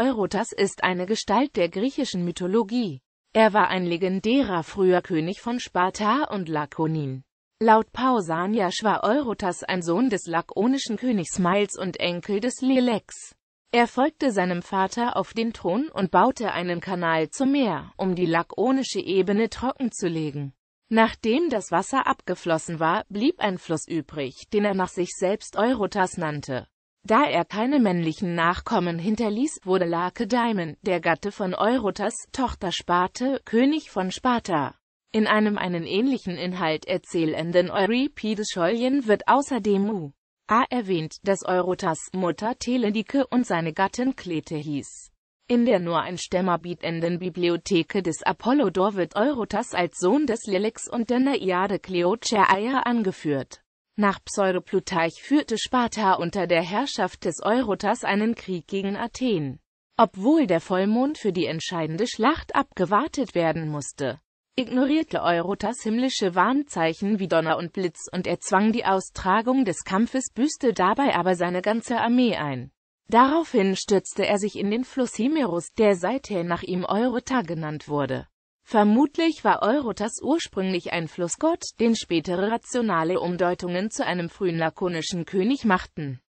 Eurotas ist eine Gestalt der griechischen Mythologie. Er war ein legendärer früher König von Sparta und Lakonin. Laut Pausanias war Eurotas ein Sohn des lakonischen Königs Miles und Enkel des Lelex. Er folgte seinem Vater auf den Thron und baute einen Kanal zum Meer, um die lakonische Ebene trockenzulegen. Nachdem das Wasser abgeflossen war, blieb ein Fluss übrig, den er nach sich selbst Eurotas nannte. Da er keine männlichen Nachkommen hinterließ, wurde Lake Daimon, der Gatte von Eurotas, Tochter Sparte, König von Sparta. In einem einen ähnlichen Inhalt erzählenden Euripides Scholien wird außerdem U. A erwähnt, dass Eurotas Mutter Telendike und seine Gattin Klete hieß. In der nur ein stämmerbietenden Bibliotheke des Apollodor wird Eurotas als Sohn des Lelex und der Naiade Kleochaia angeführt. Nach Pseudoplutarch führte Sparta unter der Herrschaft des Eurotas einen Krieg gegen Athen, obwohl der Vollmond für die entscheidende Schlacht abgewartet werden musste. Ignorierte Eurotas himmlische Warnzeichen wie Donner und Blitz und erzwang die Austragung des Kampfes, büßte dabei aber seine ganze Armee ein. Daraufhin stürzte er sich in den Fluss Himerus, der seither nach ihm Eurota genannt wurde. Vermutlich war Eurotas ursprünglich ein Flussgott, den spätere rationale Umdeutungen zu einem frühen lakonischen König machten